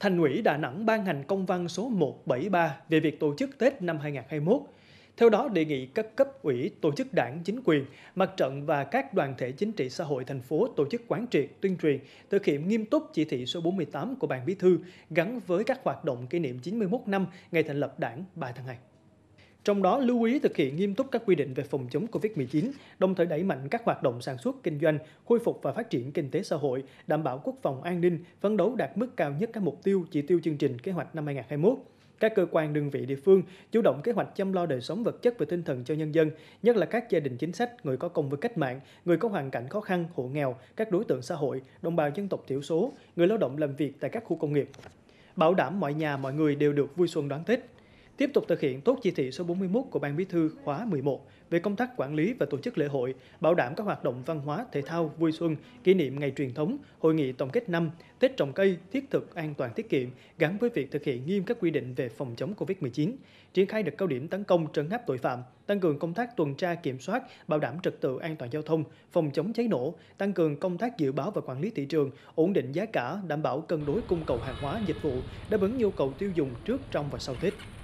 Thành ủy Đà Nẵng ban hành công văn số 173 về việc tổ chức Tết năm 2021. Theo đó, đề nghị các cấp ủy, tổ chức đảng, chính quyền, mặt trận và các đoàn thể chính trị xã hội thành phố tổ chức quán triệt, tuyên truyền, thực hiện nghiêm túc chỉ thị số 48 của Ban Bí thư gắn với các hoạt động kỷ niệm 91 năm ngày thành lập Đảng 3 tháng 2 trong đó lưu ý thực hiện nghiêm túc các quy định về phòng chống COVID-19, đồng thời đẩy mạnh các hoạt động sản xuất, kinh doanh, khôi phục và phát triển kinh tế xã hội, đảm bảo quốc phòng an ninh, phấn đấu đạt mức cao nhất các mục tiêu, chỉ tiêu chương trình kế hoạch năm 2021 các cơ quan đơn vị địa phương chủ động kế hoạch chăm lo đời sống vật chất và tinh thần cho nhân dân, nhất là các gia đình chính sách, người có công với cách mạng, người có hoàn cảnh khó khăn, hộ nghèo, các đối tượng xã hội, đồng bào dân tộc thiểu số, người lao động làm việc tại các khu công nghiệp. Bảo đảm mọi nhà mọi người đều được vui xuân đón Tết tiếp tục thực hiện tốt chỉ thị số 41 của Ban Bí thư khóa 11 về công tác quản lý và tổ chức lễ hội, bảo đảm các hoạt động văn hóa, thể thao, vui xuân, kỷ niệm ngày truyền thống, hội nghị tổng kết năm, Tết trồng cây, thiết thực, an toàn tiết kiệm, gắn với việc thực hiện nghiêm các quy định về phòng chống COVID-19, triển khai được cao điểm tấn công trấn áp tội phạm, tăng cường công tác tuần tra kiểm soát, bảo đảm trật tự an toàn giao thông, phòng chống cháy nổ, tăng cường công tác dự báo và quản lý thị trường, ổn định giá cả, đảm bảo cân đối cung cầu hàng hóa, dịch vụ, đáp ứng nhu cầu tiêu dùng trước, trong và sau Tết.